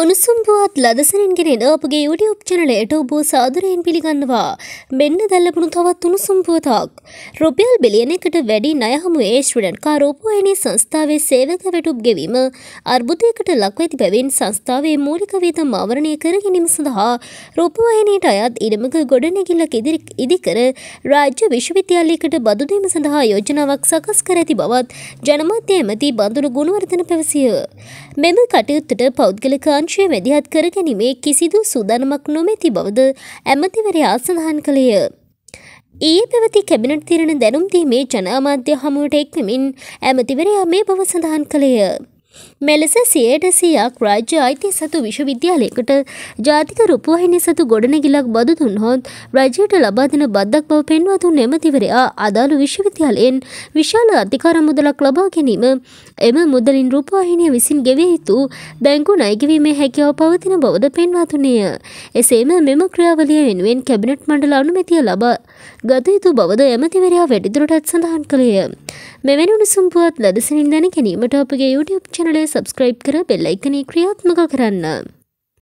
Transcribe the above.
උණුසුම්බුවත් ලදසරෙන්ගෙනෙන් අපගේ YouTube චනලයට ඔබෝ සාදරයෙන් පිළිගන්නවා මෙන්න දැල්ලපුුණු තවත් උණුසුම්පුවතක්. රුපියල් බිලියන එකට වැඩි නයහමු ඒ ශ්‍රඩන් කාරෝපයනි සංස්ථාවේ සේවක වැටුප් ගෙවීම අර්බුතයකට ලක්වඇති පැවින් සංස්ථාවේ මූලිකවේත මවරණය කරගෙනීම සඳහා රොපවායනයට අයත් ඉඩමක ගොඩනැගිල්ලක් ඉදිරි ඉදිකර රාජ්‍ය විශ්වවිද්‍යාලයකට බදුදීම සඳහා යෝජනාවක් සකස් කර ඇති බවත් ජනමත්‍ය ඇමති බඳුරු ගුණවර්ධන පැවසිය. මෙම කටයුත්තට පෞද්ගල කාංශය වැදිහත් කර ගැනීමේ කිසිදු සූදානමක් නොමැති බවද ඇමතිවරයා සඳහන් කළේය. ඊයේ පැවති කැබිනට් තිරණ දැනුම්දීමේ ජනමාධ්‍ය හමුවට එක්වමින් ඇමතිවරයා මේ බව සඳහන් කළේය. මෙලෙස සියයට සියයක් රාජ්‍ය අයිති සතු විශ්වවිද්‍යාලයකට ජාතික රුපවාහිනි සතු ගොඩනැගිලක් බදු දුන්හොත් රජයට ලබාදන බද්දක් බව පෙන්වතුන් නැමතිවරයා අදාළ විශ්වවිද්‍යාලයෙන් විශාල අධිකාර මුදලක් ලබා ගැනීම එම මුදලින් රුපවාහිනය විසින් ගෙවිය යුතු බැංකු නයිගවීමේ හැකියාව පවතින බවද පෙන්වාතුනය. එසේම මෙම ක්‍රියාවලිය වෙනුවෙන් කැබිනට් මණ්ඩල අනුමැතිය ලබා ගත යුතු බවද ඇමතිවරයා වැඩිදුරටත් සඳහන් කළේය. මෙවැනි උණුසුම්පුවත් ලදසනින් දැන ගැනීමට අපගේ YouTube චැනලය සබස්ක්‍රයිබ් කර බෙල්ලයිකනේ ක්‍රියාත්මක කරන්න.